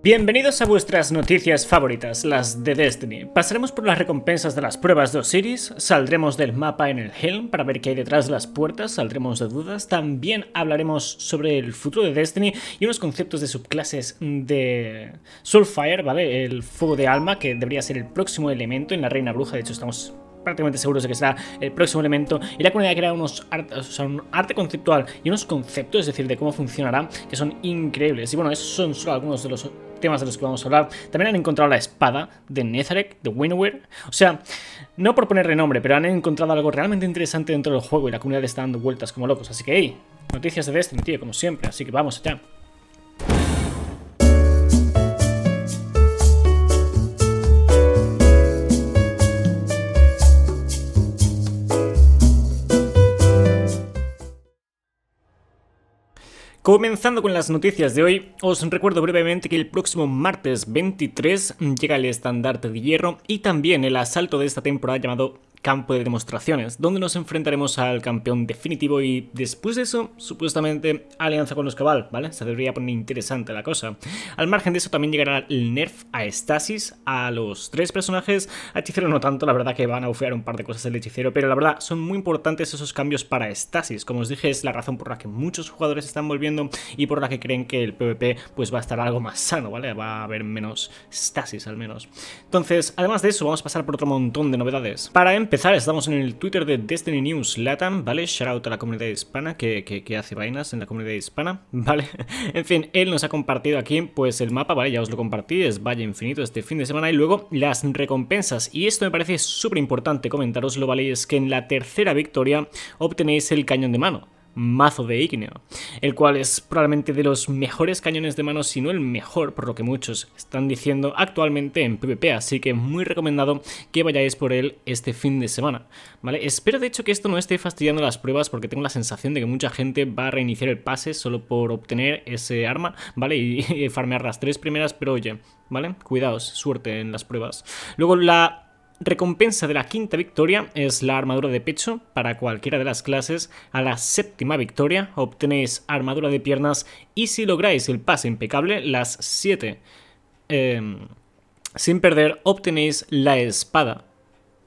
Bienvenidos a vuestras noticias favoritas, las de Destiny. Pasaremos por las recompensas de las pruebas de Osiris, saldremos del mapa en el Helm para ver qué hay detrás de las puertas, saldremos de dudas, también hablaremos sobre el futuro de Destiny y unos conceptos de subclases de Soulfire, ¿vale? El fuego de alma, que debería ser el próximo elemento en la Reina Bruja, de hecho estamos prácticamente seguros de que será el próximo elemento. Y la comunidad crea unos art, un arte conceptual y unos conceptos, es decir, de cómo funcionará, que son increíbles. Y bueno, esos son solo algunos de los temas de los que vamos a hablar. También han encontrado la espada de Netherek, de Winware. O sea, no por poner renombre, pero han encontrado algo realmente interesante dentro del juego y la comunidad está dando vueltas como locos. Así que, hey, noticias de Destiny, tío, como siempre. Así que vamos allá. Comenzando con las noticias de hoy, os recuerdo brevemente que el próximo martes 23 llega el estandarte de hierro y también el asalto de esta temporada llamado campo de demostraciones, donde nos enfrentaremos al campeón definitivo y después de eso, supuestamente, alianza con los cabal, ¿vale? Se debería poner interesante la cosa. Al margen de eso también llegará el nerf a Stasis, a los tres personajes, a Hechicero no tanto, la verdad que van a bufear un par de cosas el Hechicero, pero la verdad son muy importantes esos cambios para Stasis, como os dije es la razón por la que muchos jugadores están volviendo y por la que creen que el PvP pues va a estar algo más sano, ¿vale? Va a haber menos Stasis al menos. Entonces, además de eso, vamos a pasar por otro montón de novedades. Para empezar, estamos en el Twitter de Destiny News Latam, ¿vale? out a la comunidad hispana que, que, hace vainas en la comunidad hispana, ¿vale? en fin, él nos ha compartido aquí pues el mapa, ¿vale? Ya os lo compartí, es Valle Infinito este fin de semana y luego las recompensas. Y esto me parece súper importante lo ¿vale? es que en la tercera victoria obtenéis el cañón de mano mazo de ígneo, el cual es probablemente de los mejores cañones de mano, si no el mejor, por lo que muchos están diciendo actualmente en PvP, así que muy recomendado que vayáis por él este fin de semana, ¿vale? Espero de hecho que esto no esté fastidiando las pruebas porque tengo la sensación de que mucha gente va a reiniciar el pase solo por obtener ese arma, ¿vale? Y, farmear las tres primeras, pero oye, ¿vale? Cuidaos, suerte en las pruebas. Luego la Recompensa de la quinta victoria es la armadura de pecho para cualquiera de las clases. A la séptima victoria obtenéis armadura de piernas y si lográis el pase impecable, las siete em, sin perder, obtenéis la espada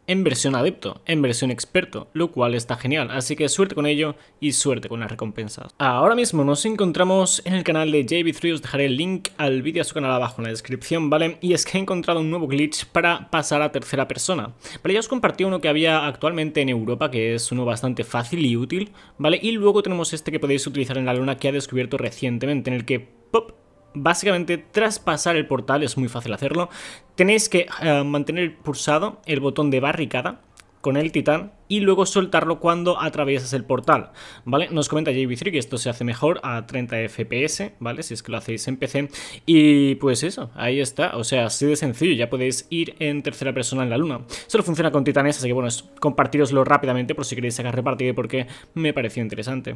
en versión adepto, en versión experto, lo cual está genial, así que suerte con ello y suerte con las recompensas. Ahora mismo nos encontramos en el canal de JB3, os dejaré el link al vídeo a su canal abajo en la descripción, ¿vale? Y es que he encontrado un nuevo glitch para pasar a tercera persona, ¿vale? Ya os compartí uno que había actualmente en Europa, que es uno bastante fácil y útil, ¿vale? Y luego tenemos este que podéis utilizar en la luna que ha descubierto recientemente, en el que, ¡pop!, Básicamente, traspasar el portal, es muy fácil hacerlo, tenéis que eh, mantener pulsado el botón de barricada con el titán y luego soltarlo cuando atraviesas el portal, ¿vale? Nos comenta JB3 que esto se hace mejor a 30 FPS, ¿vale? Si es que lo hacéis en PC. Y pues eso, ahí está. O sea, así de sencillo, ya podéis ir en tercera persona en la luna. Solo funciona con titanes, así que bueno, compartiroslo rápidamente por si queréis sacar repartido porque me pareció interesante.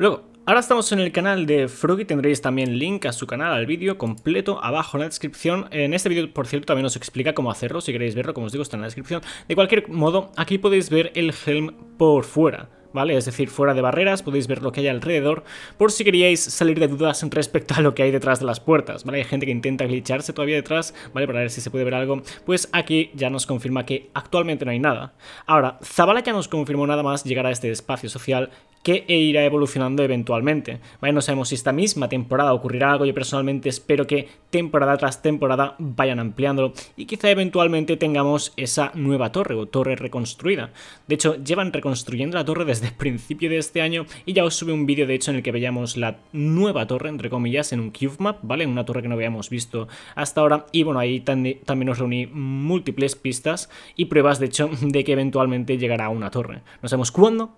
Luego, ahora estamos en el canal de Froggy, tendréis también link a su canal, al vídeo completo, abajo en la descripción. En este vídeo, por cierto, también os explica cómo hacerlo, si queréis verlo, como os digo, está en la descripción. De cualquier modo, aquí podéis ver el helm por fuera. ¿Vale? Es decir, fuera de barreras, podéis ver lo que hay alrededor, por si queríais salir de dudas respecto a lo que hay detrás de las puertas, ¿vale? Hay gente que intenta glitcharse todavía detrás, ¿vale? Para ver si se puede ver algo, pues aquí ya nos confirma que actualmente no hay nada. Ahora, Zavala ya nos confirmó nada más llegar a este espacio social que irá evolucionando eventualmente. No sabemos si esta misma temporada ocurrirá algo, yo personalmente espero que temporada tras temporada vayan ampliándolo y quizá eventualmente tengamos esa nueva torre o torre reconstruida. De hecho, llevan reconstruyendo la torre desde el principio de este año y ya os subí un vídeo de hecho en el que veíamos la nueva torre, entre comillas, en un cube map, ¿vale? una torre que no habíamos visto hasta ahora y bueno, ahí también os reuní múltiples pistas y pruebas de hecho de que eventualmente llegará una torre. No sabemos cuándo,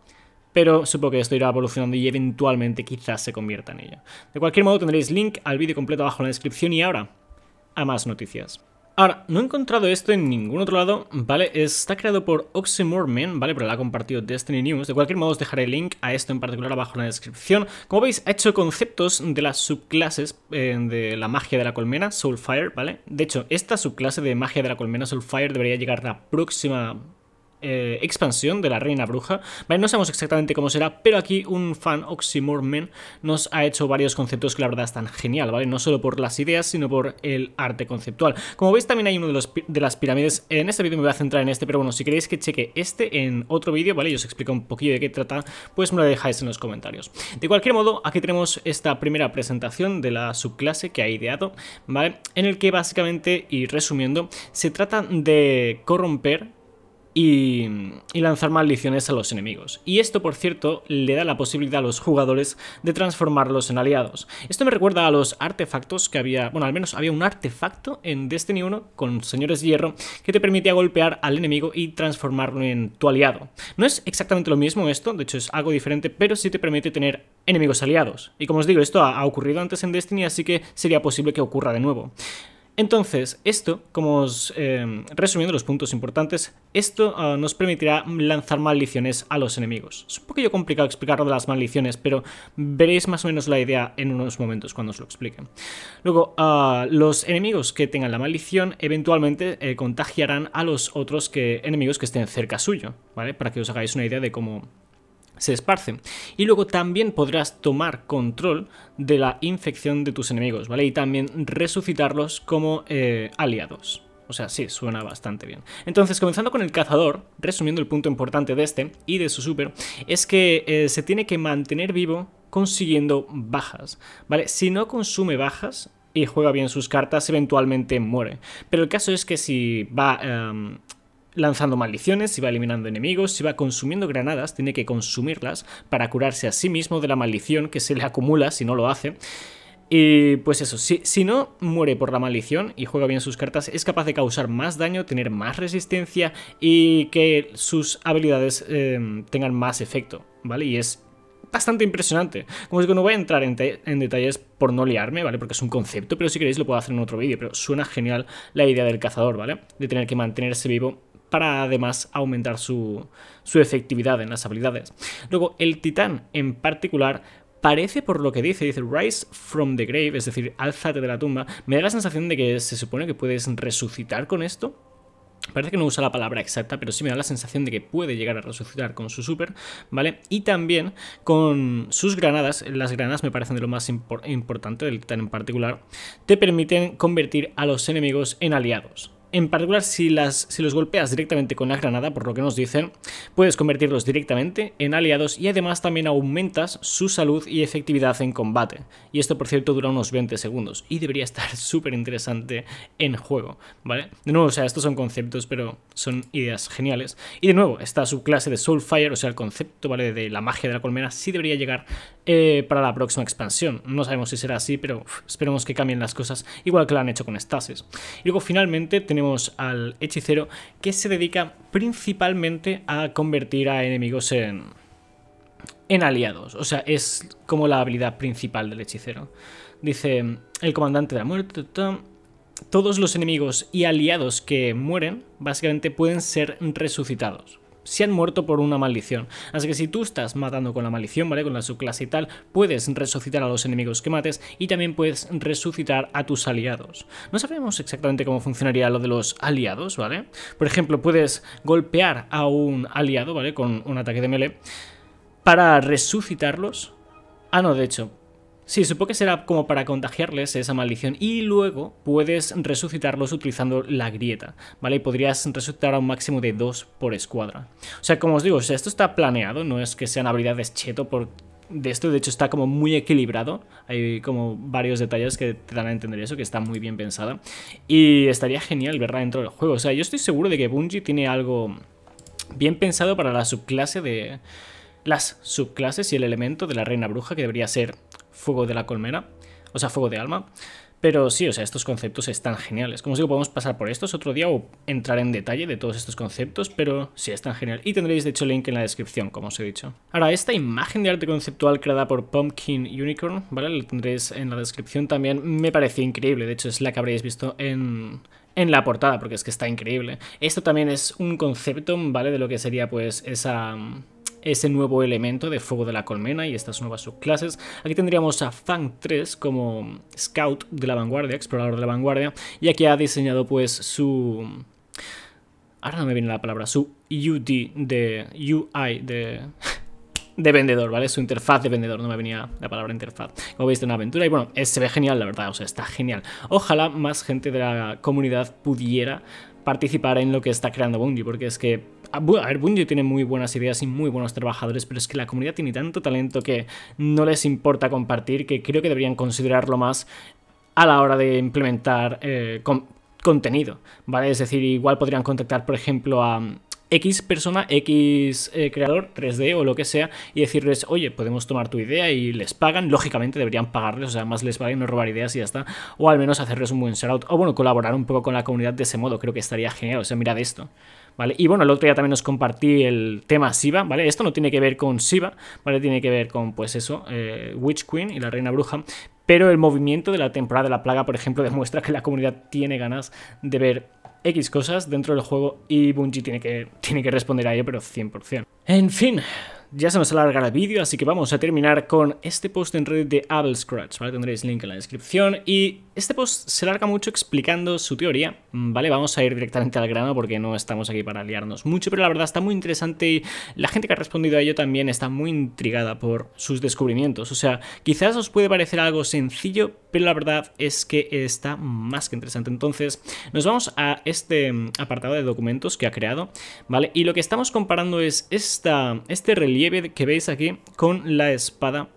pero supongo que esto irá evolucionando y eventualmente quizás se convierta en ello. De cualquier modo tendréis link al vídeo completo abajo en la descripción y ahora a más noticias. Ahora, no he encontrado esto en ningún otro lado, ¿vale? Está creado por OxymorMen, ¿vale? Pero la ha compartido Destiny News. De cualquier modo, os dejaré el link a esto en particular abajo en la descripción. Como veis, ha hecho conceptos de las subclases eh, de la magia de la colmena, Soulfire, ¿vale? De hecho, esta subclase de magia de la colmena, Soulfire, debería llegar la próxima eh, expansión de la Reina Bruja. no sabemos exactamente cómo será, pero aquí un fan Oxymormen nos ha hecho varios conceptos que la verdad están genial, ¿vale? No solo por las ideas, sino por el arte conceptual. Como veis también hay uno de, las pirámides, en este vídeo me voy a centrar en este, pero bueno, si queréis que cheque este en otro vídeo, ¿vale? Y os explico un poquillo de qué trata, pues me lo dejáis en los comentarios. De cualquier modo, aquí tenemos esta primera presentación de la subclase que ha ideado, ¿vale? En el que básicamente, y resumiendo, se trata de corromper y, lanzar maldiciones a los enemigos. Y esto, por cierto, le da la posibilidad a los jugadores de transformarlos en aliados. Esto me recuerda a los artefactos que había, bueno, al menos había un artefacto en Destiny 1 con señores hierro que te permitía golpear al enemigo y transformarlo en tu aliado. No es exactamente lo mismo esto, de hecho es algo diferente, pero sí te permite tener enemigos aliados. Y como os digo, esto ha, ha ocurrido antes en Destiny, así que sería posible que ocurra de nuevo. Entonces, esto, como os, em, resumiendo los puntos importantes, esto ah, nos permitirá lanzar maldiciones a los enemigos. Es un poquillo complicado explicarlo de las maldiciones, pero veréis más o menos la idea en unos momentos cuando os lo expliquen. Luego, ah, los enemigos que tengan la maldición eventualmente eh, contagiarán a los otros enemigos que estén cerca suyo, ¿vale? Para que os hagáis una idea de cómo, se esparcen. Y luego también podrás tomar control de la infección de tus enemigos, ¿vale? Y también resucitarlos como eh, aliados. O sea, sí, suena bastante bien. Entonces, comenzando con el cazador, resumiendo el punto importante de este y de su super, es que eh, se tiene que mantener vivo consiguiendo bajas, ¿vale? Si no consume bajas, y juega bien sus cartas, eventualmente muere. Pero el caso es que si va em, lanzando maldiciones, si va eliminando enemigos, si va consumiendo granadas, tiene que consumirlas para curarse a sí mismo de la maldición que se le acumula si no lo hace. Y pues eso, si, si, no muere por la maldición y juega bien sus cartas, es capaz de causar más daño, tener más resistencia y que sus habilidades em, tengan más efecto, ¿vale? Y es bastante impresionante. Como digo, no voy a entrar en, en, detalles por no liarme, ¿vale? Porque es un concepto, pero si queréis lo puedo hacer en otro vídeo, pero suena genial la idea del cazador, ¿vale? De tener que mantenerse vivo para además aumentar su, efectividad en las habilidades. Luego, el titán en particular parece por lo que dice, dice Rise from the grave, es decir, alzate de la tumba, me da la sensación de que se supone que puedes resucitar con esto. Parece que no usa la palabra exacta, pero sí me da la sensación de que puede llegar a resucitar con su super, ¿vale? Y también con sus granadas, las granadas me parecen de lo más importante del titán en particular, te permiten convertir a los enemigos en aliados, en particular, si, las, si los golpeas directamente con la granada, por lo que nos dicen, puedes convertirlos directamente en aliados y además también aumentas su salud y efectividad en combate. Y esto, por cierto, dura unos 20 segundos y debería estar súper interesante en juego, ¿vale? De nuevo, o sea, estos son conceptos, pero son ideas geniales. Y de nuevo, esta subclase de Soulfire, o sea, el concepto, ¿vale? De la magia de la colmena, sí debería llegar eh, para la próxima expansión. No sabemos si será así, pero esperemos que cambien las cosas, igual que lo han hecho con Stasis. Y luego, finalmente, tenemos al hechicero que se dedica principalmente a convertir a enemigos en, en aliados. O sea, es como la habilidad principal del hechicero. Dice el comandante de la muerte. Todos los enemigos y aliados que mueren básicamente pueden ser resucitados se han muerto por una maldición. Así que si tú estás matando con la maldición, ¿vale? Con la subclase y tal, puedes resucitar a los enemigos que mates y también puedes resucitar a tus aliados. No sabemos exactamente cómo funcionaría lo de los aliados, ¿vale? Por ejemplo, puedes golpear a un aliado, ¿vale? Con un ataque de melee para resucitarlos. Ah, no, de hecho, Sí, supongo que será como para contagiarles esa maldición y luego puedes resucitarlos utilizando la grieta, ¿vale? Y podrías resucitar a un máximo de dos por escuadra. O sea, como os digo, esto está planeado, no es que sean habilidades cheto por de esto, de hecho está como muy equilibrado, hay como varios detalles que te dan a entender eso, que está muy bien pensada y estaría genial verla dentro del juego, o sea, yo estoy seguro de que Bungie tiene algo bien pensado para la subclase de... las subclases y el elemento de la reina bruja que debería ser fuego de la colmena, o sea, fuego de alma. Pero sí, o sea, estos conceptos están geniales. Como os digo, podemos pasar por estos otro día o entrar en detalle de todos estos conceptos, pero sí, están genial. Y tendréis, de hecho, el link en la descripción, como os he dicho. Ahora, esta imagen de arte conceptual creada por Pumpkin Unicorn, ¿vale? La tendréis en la descripción también. Me parece increíble, de hecho, es la que habréis visto en en la portada, porque es que está increíble. Esto también es un concepto, ¿vale? De lo que sería pues esa, ese nuevo elemento de Fuego de la Colmena y estas nuevas subclases. Aquí tendríamos a Fang 3 como scout de la vanguardia, explorador de la vanguardia, Y aquí ha diseñado pues su... Ahora no me viene la palabra, su UD de UI de de vendedor, ¿vale? Su interfaz de vendedor, no me venía la palabra interfaz. Como veis, de una aventura y bueno, eh, se ve genial, la verdad, o sea, está genial. Ojalá más gente de la comunidad pudiera participar en lo que está creando Bungie, porque es que, ah, a ver, Bungie tiene muy buenas ideas y muy buenos trabajadores, pero es que la comunidad tiene tanto talento que no les importa compartir, que creo que deberían considerarlo más a la hora de implementar eh, contenido, ¿vale? Es decir, igual podrían contactar, por ejemplo, a, X persona, X eh, creador 3D o lo que sea, y decirles, oye, podemos tomar tu idea y les pagan. Lógicamente deberían pagarles, o sea, más les vale no robar ideas y ya está. O al menos hacerles un buen shoutout. O bueno, colaborar un poco con la comunidad de ese modo. Creo que estaría genial. O sea, mirad esto. ¿Vale? Y bueno, el otro día también os compartí el tema Siva, ¿vale? Esto no tiene que ver con Siva, ¿vale? Tiene que ver con, pues eso, eh, Witch Queen y la Reina Bruja, pero el movimiento de la temporada de la plaga, por ejemplo, demuestra que la comunidad tiene ganas de ver X cosas dentro del juego y Bungie tiene que, tiene que responder a ello, pero 100%. En fin, ya se nos alarga el vídeo, así que vamos a terminar con este post en Reddit de Apple Scratch, ¿vale? Tendréis link en la descripción. Y este post se larga mucho explicando su teoría, mm, ¿vale? Vamos a ir directamente al grano porque no estamos aquí para liarnos mucho, pero la verdad está muy interesante y la gente que ha respondido a ello también está muy intrigada por sus descubrimientos. O sea, quizás os puede parecer algo sencillo, pero la verdad es que está más que interesante. Entonces, nos vamos a este mm, apartado de documentos que ha creado, ¿vale? Y lo que estamos comparando es esta, este relieve que veis aquí con la espada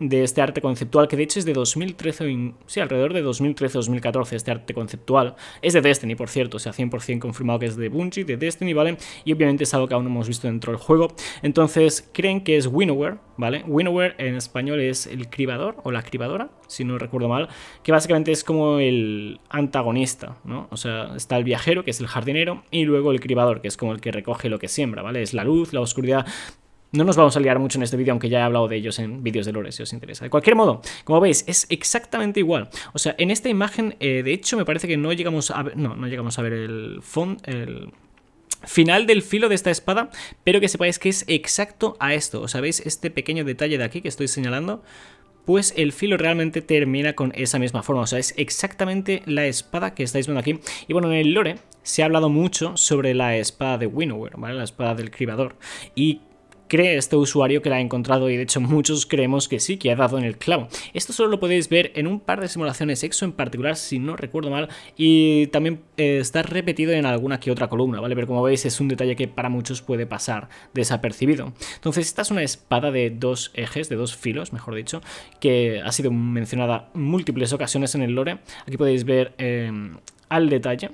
de este arte conceptual, que de hecho es de 2013, sí, alrededor de 2013-2014 este arte conceptual. Es de Destiny, por cierto, o sea, 100% confirmado que es de Bungie, de Destiny, ¿vale? Y obviamente es algo que aún no hemos visto dentro del juego. Entonces, creen que es Winnower, ¿vale? Winnower en español es el cribador o la cribadora, si no recuerdo mal, que básicamente es como el antagonista, ¿no? O sea, está el viajero, que es el jardinero, y luego el cribador, que es como el que recoge lo que siembra, ¿vale? Es la luz, la oscuridad, no nos vamos a liar mucho en este vídeo, aunque ya he hablado de ellos en vídeos de lore si os interesa. De cualquier modo, como veis, es exactamente igual. O sea, en esta imagen, eh, de hecho, me parece que no llegamos a ver, no, no llegamos a ver el fondo, el final del filo de esta espada, pero que sepáis que es exacto a esto. O sabéis este pequeño detalle de aquí que estoy señalando, pues el filo realmente termina con esa misma forma, o sea, es exactamente la espada que estáis viendo aquí. Y bueno, en el lore se ha hablado mucho sobre la espada de Winnower, ¿vale? La espada del cribador. Y cree este usuario que la ha encontrado y de hecho muchos creemos que sí, que ha dado en el clavo. Esto solo lo podéis ver en un par de simulaciones EXO en particular, si no recuerdo mal, y también eh, está repetido en alguna que otra columna, ¿vale? Pero como veis es un detalle que para muchos puede pasar desapercibido. Entonces esta es una espada de dos ejes, de dos filos, mejor dicho, que ha sido mencionada múltiples ocasiones en el lore. Aquí podéis ver eh, al detalle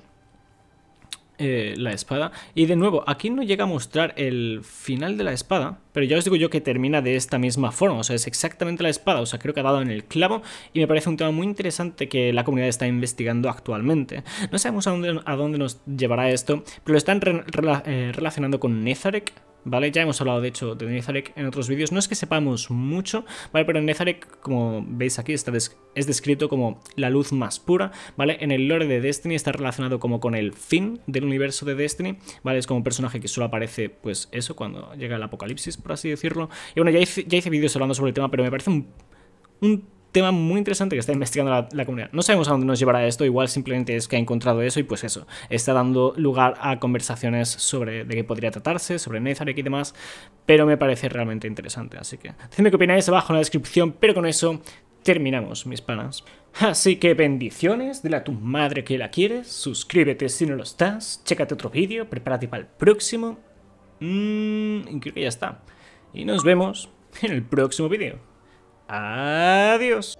eh, la espada. Y de nuevo, aquí no llega a mostrar el final de la espada, pero ya os digo yo que termina de esta misma forma, o sea, es exactamente la espada, o sea, creo que ha dado en el clavo y me parece un tema muy interesante que la comunidad está investigando actualmente. No sabemos a dónde, nos llevará esto, pero lo están eh, relacionando con Nezarek, ¿vale? Ya hemos hablado, de hecho, de Nezarek en otros vídeos. No es que sepamos mucho, ¿vale? Pero Nezarek, como veis aquí, está es descrito como la luz más pura, ¿vale? En el lore de Destiny está relacionado como con el fin del universo de Destiny, ¿vale? Es como un personaje que solo aparece, pues eso, cuando llega el apocalipsis, por así decirlo. Y bueno, ya hice, ya hice vídeos hablando sobre el tema, pero me parece un, un tema muy interesante que está investigando la, comunidad. No sabemos a dónde nos llevará esto, igual simplemente es que ha encontrado eso y pues eso, está dando lugar a conversaciones sobre de qué podría tratarse, sobre nezarek y demás, pero me parece realmente interesante, así que decidme qué opináis abajo en la descripción, pero con eso terminamos, mis panas. Así que bendiciones, dile a tu madre que la quieres, suscríbete si no lo estás, chécate otro vídeo, prepárate para el próximo, mmm, creo que ya está, y nos vemos en el próximo vídeo. Adiós.